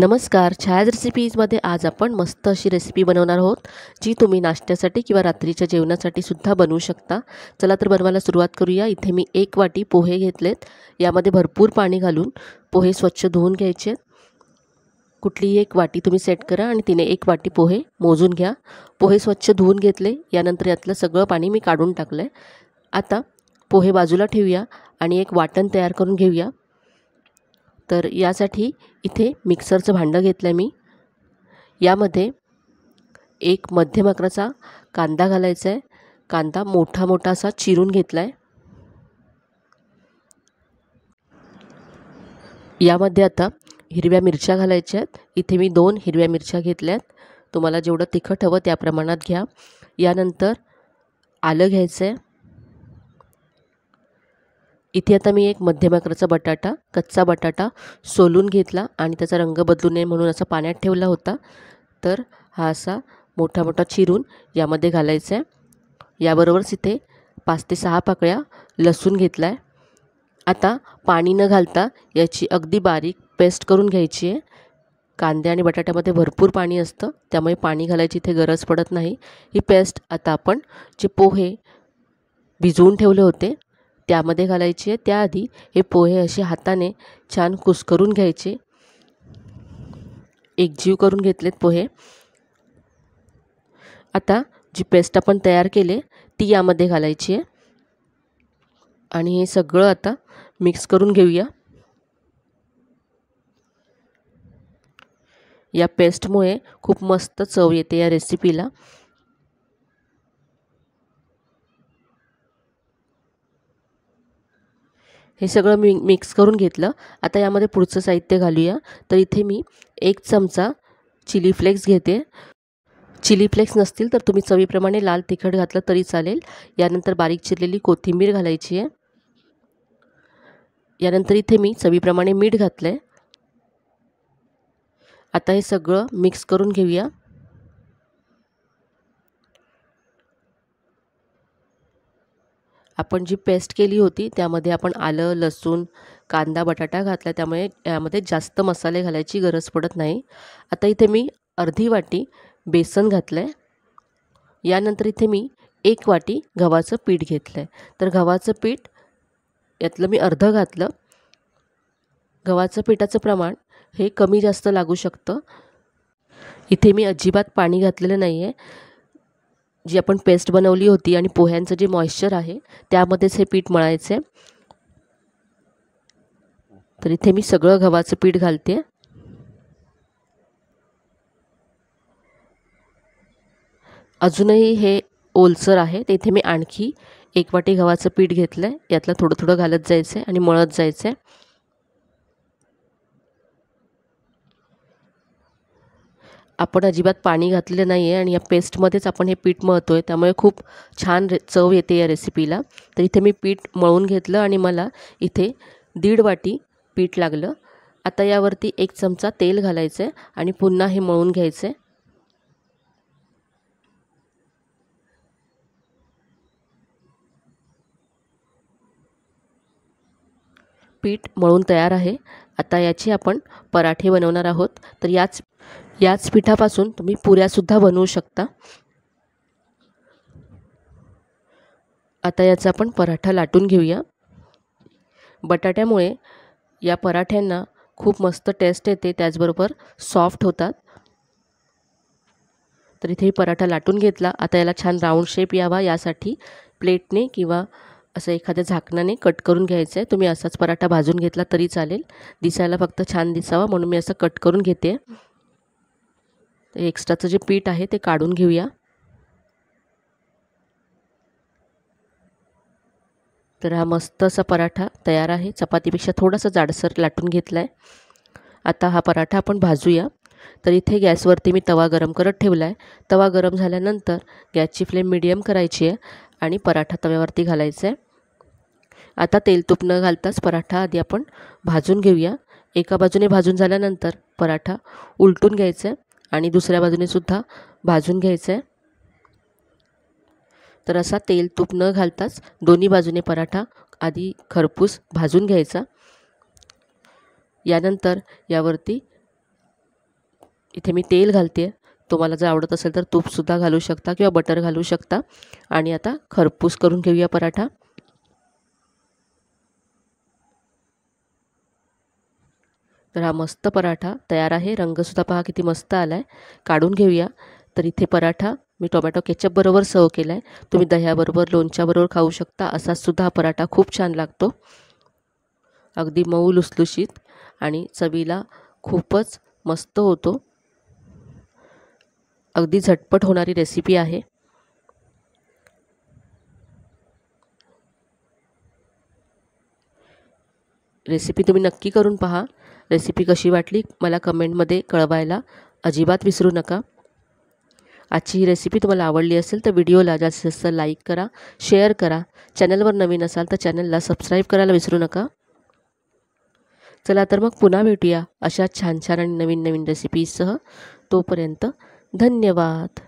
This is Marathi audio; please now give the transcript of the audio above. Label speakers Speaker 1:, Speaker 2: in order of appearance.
Speaker 1: नमस्कार छायाज रेसिपीजमध्ये आज आपण मस्त अशी रेसिपी बनवणार आहोत जी तुम्ही नाश्त्यासाठी किंवा रात्रीच्या जेवणासाठी सुद्धा बनवू शकता चला तर बनवायला सुरुवात करूया इथे मी एक वाटी पोहे घेतलेत यामध्ये भरपूर पाणी घालून पोहे स्वच्छ धुवून घ्यायचे कुठलीही एक वाटी तुम्ही सेट करा आणि तिने एक वाटी पोहे मोजून घ्या पोहे स्वच्छ धुवून घेतले यानंतर यातलं सगळं पाणी मी काढून टाकलं आहे आता पोहे बाजूला ठेवूया आणि एक वाटण तयार करून घेऊया तर यासाठी इथे मिक्सरचं भांडं घेतलं मी यामध्ये एक मध्यम आकाराचा कांदा घालायचा आहे कांदा मोठा मोठा असा चिरून घेतला आहे यामध्ये आता हिरव्या मिरच्या घालायच्या आहेत इथे मी दोन हिरव्या मिरच्या घेतल्या आहेत तुम्हाला जेवढं तिखट हवं त्या प्रमाणात घ्या यानंतर आलं घ्यायचं आहे इथे आता मी एक मध्यम आकाराचा बटाटा कच्चा बटाटा सोलून घेतला आणि त्याचा रंग बदलू नये म्हणून असा पाण्यात ठेवला होता तर हा असा मोठा मोठा चिरून यामध्ये घालायचा आहे याबरोबरच इथे पाच ते सहा पाकळ्या लसूण घेतला आहे आता पाणी न घालता याची अगदी बारीक पेस्ट करून घ्यायची आहे कांदे आणि बटाट्यामध्ये भरपूर पाणी असतं त्यामुळे पाणी घालायची इथे गरज पडत नाही ही पेस्ट आता आपण जे पोहे भिजवून ठेवले होते त्यामध्ये घालायची आहे त्याआधी हे पोहे असे हाताने छान कुसकरून घ्यायचे एकजीव करून घेतलेत पोहे आता जी पेस्ट आपण तयार केले ती यामध्ये घालायची आहे आणि हे सगळं आता मिक्स करून घेऊया या पेस्टमुळे खूप मस्त चव येते या रेसिपीला हे सगळं मी मिक्स करून घेतलं आता यामध्ये पुढचं साहित्य घालूया तर इथे मी एक चमचा चिली फ्लेक्स घेते चिली फ्लेक्स नसतील तर तुम्ही चवीप्रमाणे लाल तिखट घातलं तरी चालेल यानंतर बारीक चिरलेली कोथिंबीर घालायची आहे यानंतर इथे मी चवीप्रमाणे मीठ घातलं आहे आता हे सगळं मिक्स करून घेऊया आपण जी पेस्ट केली होती त्यामध्ये आपण आलं लसूण कांदा बटाटा घातला त्यामुळे यामध्ये जास्त मसाले घालायची गरज पडत नाही आता इथे मी अर्धी वाटी बेसन घातलं आहे यानंतर इथे मी एक वाटी गव्हाचं पीठ घेतलं आहे तर गव्हाचं पीठ यातलं मी अर्धं घातलं गव्हाचं पिठाचं प्रमाण हे कमी जास्त लागू शकतं इथे मी अजिबात पाणी घातलेलं नाही आहे जी आपण पेस्ट बनवली होती आणि पोह्यांचं जे मॉइश्चर आहे त्यामध्येच हे पीठ मळायचं तर इथे मी सगळं गव्हाचं पीठ घालते अजूनही हे ओलसर आहे तर इथे मी आणखी एक वाटी गव्हाचं पीठ घेतलं आहे यातलं थोडं थोडं घालत जायचं आणि मळत जायचं आपण अजिबात पाणी घातलेलं नाही आहे आणि या पेस्टमध्येच आपण हे पीठ मळतो आहे त्यामुळे खूप छान रे चव येते या रेसिपीला तर इथे मी पीठ मळून घेतलं आणि मला इथे दीड वाटी पीठ लागलं आता यावरती एक चमचा तेल घालायचं आहे आणि पुन्हा हे मळून घ्यायचं आहे पीठ मळून तयार आहे आता याचे आपण पराठे बनवणार आहोत तर याच याच पिठापासून तुम्ही पुऱ्यासुद्धा बनवू शकता आता याचा आपण पराठा लाटून घेऊया बटाट्यामुळे या पराठ्यांना खूप मस्त टेस्ट येते त्याचबरोबर सॉफ्ट होतात तर इथे पराठा लाटून घेतला आता याला छान राऊंड शेप यावा यासाठी प्लेटने किंवा असं एखाद्या झाकणाने कट करून घ्यायचं आहे तुम्ही असाच पराठा भाजून घेतला तरी चालेल दिसायला फक्त छान दिसावा म्हणून मी असं कट करून घेते एक्स्ट्राचं जे पीठ आहे ते काढून घेऊया तर हा मस्त असा पराठा तयार आहे चपातीपेक्षा थोडासा जाडसर लाटून घेतला आहे आता हा पराठा आपण भाजूया तर इथे गॅसवरती मी तवा गरम करत ठेवला आहे तवा गरम झाल्यानंतर गॅसची फ्लेम मिडियम करायची आहे आणि पराठा तव्यावरती घालायचा आहे आता तेल तूप न घालताच पराठा आधी आपण भाजून घेऊया एका बाजूने भाजून झाल्यानंतर पराठा उलटून घ्यायचा आहे आणि दुसऱ्या बाजूने सुद्धा भाजून घ्यायचं आहे तर असा तेल तूप न घालताच दोन्ही बाजूने पराठा आधी खरपूस भाजून घ्यायचा यानंतर यावरती इथे मी तेल घालते आहे तुम्हाला जर आवडत असेल तर तूपसुद्धा घालू शकता किंवा बटर घालू शकता आणि आता खरपूस करून घेऊया पराठा तर हा मस्त पराठा तयार आहे रंगसुद्धा पहा किती मस्त आला आहे काढून घेऊया तर इथे पराठा मी टोमॅटो केचपबरोबर सर्व केला आहे तुम्ही दह्याबरोबर लोणच्याबरोबर खाऊ शकता असासुद्धा हा पराठा खूप छान लागतो अगदी मऊ लुसलुशीत आणि चवीला खूपच मस्त होतो अगदी झटपट होणारी रेसिपी आहे रेसिपी तुम्ही नक्की करून पहा रेसिपी कशी वाटली मला कमेंटमध्ये कळवायला अजिबात विसरू नका आजची ही रेसिपी तुम्हाला आवडली असेल तर व्हिडिओला जास्तीत जास्त लाईक करा शेअर करा चॅनलवर नवीन असाल तर चॅनलला सबस्क्राईब करायला विसरू नका चला तर मग पुन्हा भेटूया अशा छान छान आणि नवीन नवीन रेसिपीसह तोपर्यंत धन्यवाद